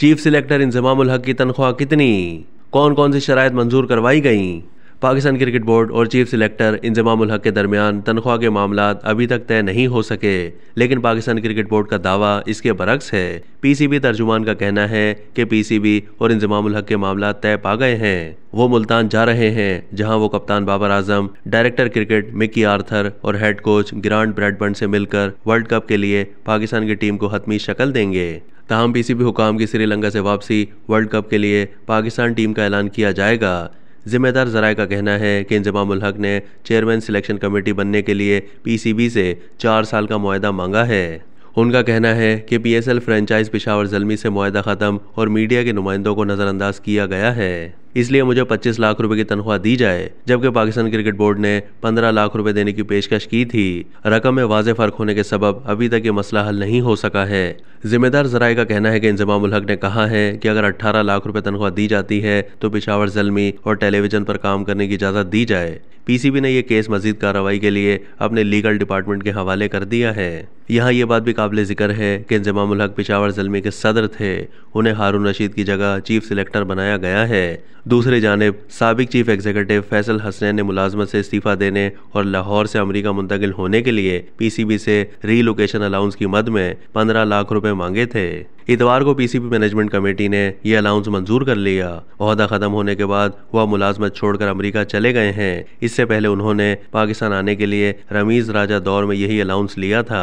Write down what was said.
chief selector Inzamam हक की तनख्वाह कितनी कौन कौन सी शराय मंजूर करवाई गई पाकिस्तान क्रिकेट बोर्ड और चीफ सिलेक्टर इंजमाम हक के दरमियान तनख्वाह के मामला अभी तक तय नहीं हो सके लेकिन पाकिस्तान क्रिकेट बोर्ड का दावा इसके बरक्स है पीसीबी तर्जुमान का कहना है कि पीसीबी और इंजमाम हक के मामला तय पा गए हैं वो मुल्तान जा रहे हैं जहां वो कप्तान Babar Azam director cricket Mickey Arthur और हेड कोच ग्रांड ब्रेडबर्न से मिलकर वर्ल्ड कप के लिए पाकिस्तान की टीम को हतमी शक्ल देंगे तहम पीसीबी हुकाम की श्रीलंका से वापसी वर्ल्ड कप के लिए पाकिस्तान टीम का ऐलान किया जाएगा जिम्मेदार जराए का कहना है कि इंजमाम हक ने चेयरमैन सिलेक्शन कमेटी बनने के लिए पी सी बी से चार साल का माह मांगा है उनका कहना है कि P S L franchise Peshawar Zalmi से माह ख़त्म और मीडिया के नुमाइंदों को नज़रअंदाज किया गया है इसलिए मुझे पच्चीस लाख रुपए की तनख्वाह दी जाए जबकि पाकिस्तान क्रिकेट बोर्ड ने पंद्रह लाख रुपए देने की पेशकश की थी रकम में वाजे फर्क होने के सब अभी तक ये मसला हल नहीं हो सका है जिम्मेदार जराये का कहना है कि इंजमाम हक ने कहा है कि अगर अट्ठारह लाख रुपए तनख्वाह दी जाती है तो पिशावर जलमी और टेलीविजन पर काम करने की इजाजत दी जाए पीसीबी ने यह केस मजीद कार्रवाई के लिए अपने लीगल डिपार्टमेंट के हवाले कर दिया है यहाँ ये बात भी काबिल ज़िक्र है कि जमामुल हक पिशावर जलमी के सदर थे उन्हें हारून रशीद की जगह चीफ सिलेक्टर बनाया गया है दूसरी जानब सबक चीफ एग्जीक्यूटिव फैसल हसनैन ने मुलाजमत से इस्तीफ़ा देने और लाहौर से अमरीका मुंतकिल होने के लिए पी सी बी से रीलोकेशन अलाउंस की मद में पंद्रह लाख रुपए मांगे थे इतवार को P C B management committee ने यह अलाउंस मंजूर कर लिया अहदा ख़त्म होने के बाद वह मुलाजमत छोड़कर अमरीका चले गए हैं इससे पहले उन्होंने पाकिस्तान आने के लिए रमीज़ राजा दौर में यही अलाउंस लिया था